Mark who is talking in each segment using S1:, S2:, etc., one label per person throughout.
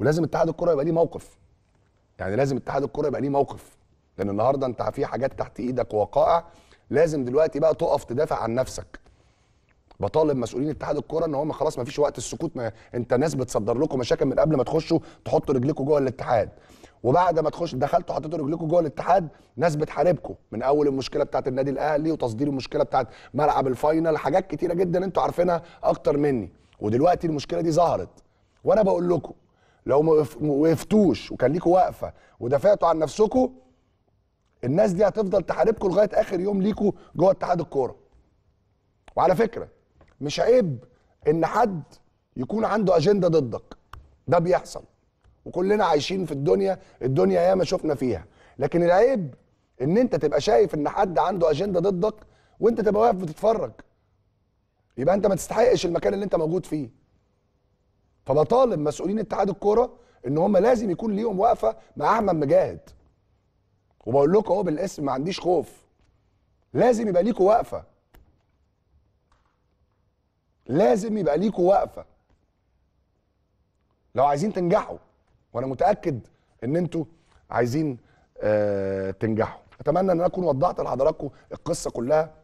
S1: ولازم اتحاد الكره يبقى ليه موقف يعني لازم اتحاد الكره يبقى ليه موقف لان النهارده انت في حاجات تحت ايدك وقائع لازم دلوقتي بقى تقف تدافع عن نفسك بطالب مسؤولين اتحاد الكوره ان هم خلاص ما فيش وقت السكوت ما انت ناس بتصدر لكم مشاكل من قبل ما تخشوا تحطوا رجليكم جوه الاتحاد وبعد ما تخش دخلتوا حطيتوا رجليكم جوه الاتحاد ناس بتحاربكم من اول المشكله بتاعه النادي الاهلي وتصدير المشكله بتاعه ملعب الفاينل حاجات كتيره جدا انتوا عارفينها اكتر مني ودلوقتي المشكله دي ظهرت وانا بقول لكم لو ما وقفتوش وكان ليكوا واقفه ودافعتوا عن نفسكوا الناس دي هتفضل تحاربكم لغايه اخر يوم ليكوا جوه اتحاد الكوره وعلى فكره مش عيب ان حد يكون عنده اجنده ضدك ده بيحصل وكلنا عايشين في الدنيا الدنيا ياما شفنا فيها لكن العيب ان انت تبقى شايف ان حد عنده اجنده ضدك وانت تبقى واقف بتتفرج يبقى انت ما تستحقش المكان اللي انت موجود فيه فبطالب مسؤولين اتحاد الكوره ان هم لازم يكون ليهم وقفه مع احمد مجاهد وبقول لكم اهو بالاسم ما عنديش خوف لازم يبقى ليكم وقفه لازم يبقى ليكم وقفه لو عايزين تنجحوا وانا متاكد ان انتوا عايزين آه تنجحوا اتمنى ان اكون وضحت لحضراتكم القصه كلها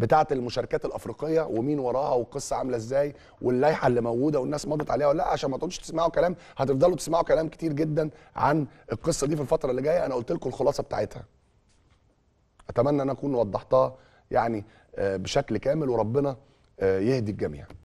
S1: بتاعه المشاركات الافريقيه ومين وراها والقصه عامله ازاي واللائحه اللي موجوده والناس مضت عليها ولا لا عشان ما تقعدوش تسمعوا كلام هتفضلوا تسمعوا كلام كتير جدا عن القصه دي في الفتره اللي جايه انا قلت لكم الخلاصه بتاعتها اتمنى ان اكون وضحتها يعني آه، بشكل كامل وربنا آه، يهدي الجميع